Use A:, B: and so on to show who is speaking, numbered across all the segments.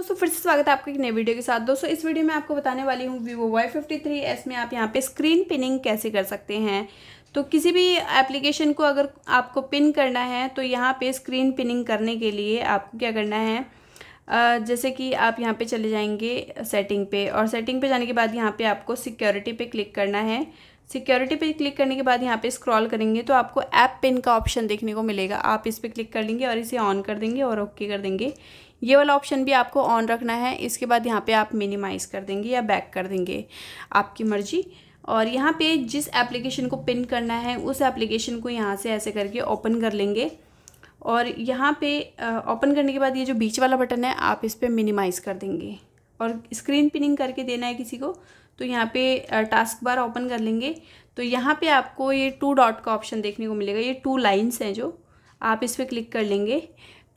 A: दोस्तों फिर से स्वागत है आपका एक नए वीडियो के साथ दोस्तों इस वीडियो में आपको बताने वाली हूँ वीवो वाई फिफ्टी थ्री में आप यहाँ पे स्क्रीन पिनिंग कैसे कर सकते हैं तो किसी भी एप्लीकेशन को अगर आपको पिन करना है तो यहाँ पे स्क्रीन पिनिंग करने के लिए आपको क्या करना है जैसे कि आप यहाँ पे चले जाएंगे सेटिंग पे और सेटिंग पे जाने के बाद यहाँ पे आपको सिक्योरिटी पे क्लिक करना है सिक्योरिटी पे क्लिक करने के बाद यहाँ पे स्क्रॉल करेंगे तो आपको ऐप पिन का ऑप्शन देखने को मिलेगा आप इस पर क्लिक कर लेंगे और इसे ऑन कर देंगे और ओके कर देंगे ये वाला ऑप्शन भी आपको ऑन रखना है इसके बाद यहाँ पर आप मिनिमाइज़ कर देंगे या बैक कर देंगे आपकी मर्जी और यहाँ पे जिस एप्लीकेशन को पिन करना है उस एप्लीकेशन को यहाँ से ऐसे करके ओपन कर लेंगे और यहाँ पे ओपन करने के बाद ये जो बीच वाला बटन है आप इस पर मिनिमाइज़ कर देंगे और स्क्रीन पिनिंग करके देना है किसी को तो यहाँ पे टास्क बार ओपन कर लेंगे तो यहाँ पे आपको ये टू डॉट का ऑप्शन देखने को मिलेगा ये टू लाइन्स हैं जो आप इस पर क्लिक कर लेंगे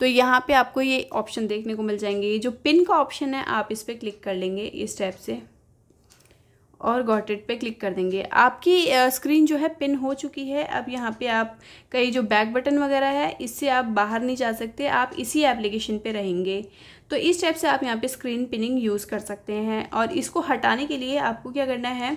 A: तो यहाँ पे आपको ये ऑप्शन देखने को मिल जाएंगे ये जो पिन का ऑप्शन है आप इस पर क्लिक कर लेंगे इस टाइप से और गॉट इट पे क्लिक कर देंगे आपकी स्क्रीन जो है पिन हो चुकी है अब यहाँ पे आप कई जो बैक बटन वगैरह है इससे आप बाहर नहीं जा सकते आप इसी एप्लीकेशन पे रहेंगे तो इस टाइप से आप यहाँ पे स्क्रीन पिनिंग यूज़ कर सकते हैं और इसको हटाने के लिए आपको क्या करना है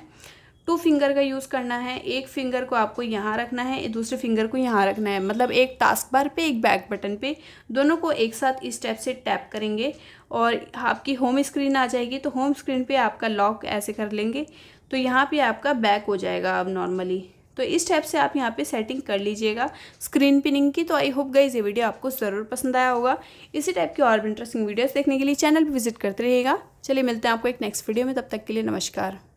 A: टू फिंगर का यूज़ करना है एक फिंगर को आपको यहाँ रखना है दूसरे फिंगर को यहाँ रखना है मतलब एक टास्क बार पे एक बैक बटन पे दोनों को एक साथ इस टैप से टैप करेंगे और आपकी होम स्क्रीन आ जाएगी तो होम स्क्रीन पे आपका लॉक ऐसे कर लेंगे तो यहाँ पे आपका बैक हो जाएगा अब नॉर्मली तो इस टाइप से आप यहाँ पे सेटिंग कर लीजिएगा स्क्रीन पिनिंग की तो आई होप गाइज ये वीडियो आपको ज़रूर पसंद आया होगा इसी टाइप की और भी इंटरेस्टिंग वीडियोस देखने के लिए चैनल पर विजिट करते रहिएगा चलिए मिलते हैं आपको एक नेक्स्ट वीडियो में तब तक के लिए नमस्कार